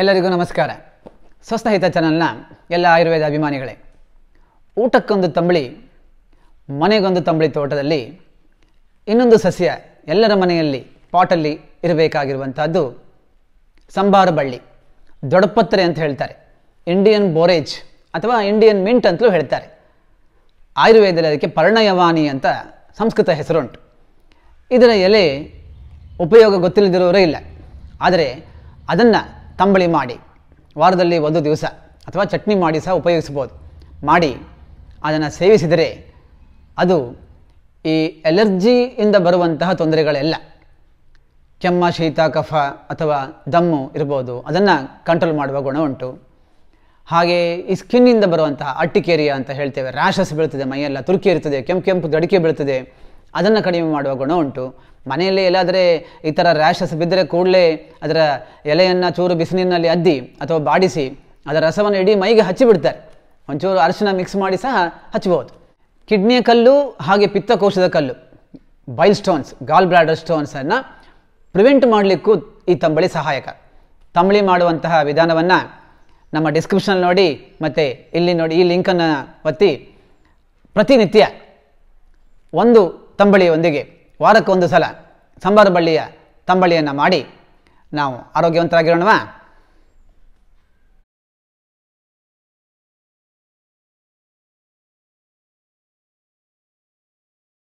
ಎಲ್ಲರಿಗೂ ನಮಸ್ಕಾರ ಸ್ವಸ್ಥಹಿತ ಚಾನಲ್ನ ಎಲ್ಲ ಆಯುರ್ವೇದ ಅಭಿಮಾನಿಗಳೇ ಊಟಕ್ಕೊಂದು ತಂಬಳಿ ಮನೆಗೊಂದು ತಂಬಳಿ ತೋಟದಲ್ಲಿ ಇನ್ನೊಂದು ಸಸ್ಯ ಎಲ್ಲರ ಮನೆಯಲ್ಲಿ ಪಾಟಲ್ಲಿ ಇರಬೇಕಾಗಿರುವಂಥದ್ದು ಸಂಬಾರ ಬಳ್ಳಿ ದೊಡಪತ್ರೆ ಅಂತ ಹೇಳ್ತಾರೆ ಇಂಡಿಯನ್ ಬೋರೇಜ್ ಅಥವಾ ಇಂಡಿಯನ್ ಮಿಂಟ್ ಅಂತಲೂ ಹೇಳ್ತಾರೆ ಆಯುರ್ವೇದದಲ್ಲಿ ಅದಕ್ಕೆ ಪರ್ಣಯವಾನಿ ಅಂತ ಸಂಸ್ಕೃತ ಹೆಸರುಂಟು ಇದರ ಎಲೆ ಉಪಯೋಗ ಗೊತ್ತಿಲ್ಲದಿರೋರೇ ಇಲ್ಲ ಆದರೆ ಅದನ್ನು ತಂಬಳಿ ಮಾಡಿ ವಾರದಲ್ಲಿ ಒಂದು ದಿವಸ ಅಥವಾ ಚಟ್ನಿ ಮಾಡಿ ಸಹ ಉಪಯೋಗಿಸ್ಬೋದು ಮಾಡಿ ಅದನ್ನು ಸೇವಿಸಿದರೆ ಅದು ಈ ಎಲರ್ಜಿಯಿಂದ ಬರುವಂತಹ ತೊಂದರೆಗಳೆಲ್ಲ ಕೆಮ್ಮ ಶೀತ ಕಫ ಅಥವಾ ದಮ್ಮು ಇರ್ಬೋದು ಅದನ್ನು ಕಂಟ್ರೋಲ್ ಮಾಡುವ ಗುಣ ಉಂಟು ಹಾಗೆ ಈ ಸ್ಕಿನ್ನಿಂದ ಬರುವಂತಹ ಅಟ್ಟಿಕೇರಿಯ ಅಂತ ಹೇಳ್ತೇವೆ ರ್ಯಾಷಸ್ ಬೀಳ್ತದೆ ಮೈಯೆಲ್ಲ ತುರುಕಿ ಇರ್ತದೆ ಕೆಂಪು ಕೆಂಪು ದಡಿಕೆ ಬೀಳ್ತದೆ ಅದನ್ನು ಕಡಿಮೆ ಮಾಡುವ ಗುಣ ಉಂಟು ಮನೆಯಲ್ಲಿ ಎಲ್ಲಾದರೆ ಈ ಥರ ರ್ಯಾಷಸ್ ಬಿದ್ದರೆ ಕೂಡಲೇ ಅದರ ಎಲೆಯನ್ನು ಚೂರು ಬಿಸಿಲಿನಲ್ಲಿ ಅದ್ದಿ ಅಥವಾ ಬಾಡಿಸಿ ಅದರ ರಸವನ್ನು ಇಡೀ ಮೈಗೆ ಹಚ್ಚಿಬಿಡ್ತಾರೆ ಒಂಚೂರು ಅರಿಶಿನ ಮಿಕ್ಸ್ ಮಾಡಿ ಸಹ ಹಚ್ಬೋದು ಕಿಡ್ನಿಯ ಕಲ್ಲು ಹಾಗೆ ಪಿತ್ತಕೋಶದ ಕಲ್ಲು ಬೈಲ್ ಸ್ಟೋನ್ಸ್ ಗಾಲ್ ಬ್ಲಾಡರ್ ಸ್ಟೋನ್ಸನ್ನು ಪ್ರಿವೆಂಟ್ ಮಾಡಲಿಕ್ಕೂ ಈ ತಂಬಳಿ ಸಹಾಯಕ ತಂಬಳಿ ಮಾಡುವಂತಹ ವಿಧಾನವನ್ನು ನಮ್ಮ ಡಿಸ್ಕ್ರಿಪ್ಷನ್ ನೋಡಿ ಮತ್ತು ಇಲ್ಲಿ ನೋಡಿ ಈ ಲಿಂಕನ್ನು ಒತ್ತಿ ಪ್ರತಿನಿತ್ಯ ಒಂದು ತಂಬಳಿಯೊಂದಿಗೆ ವಾರಕ್ಕೊಂದು ಸಲ ಸಂಬಾರ ಬಳ್ಳಿಯ ತಂಬಳಿಯನ್ನು ಮಾಡಿ ನಾವು ಆರೋಗ್ಯವಂತರಾಗಿರೋಣವಾ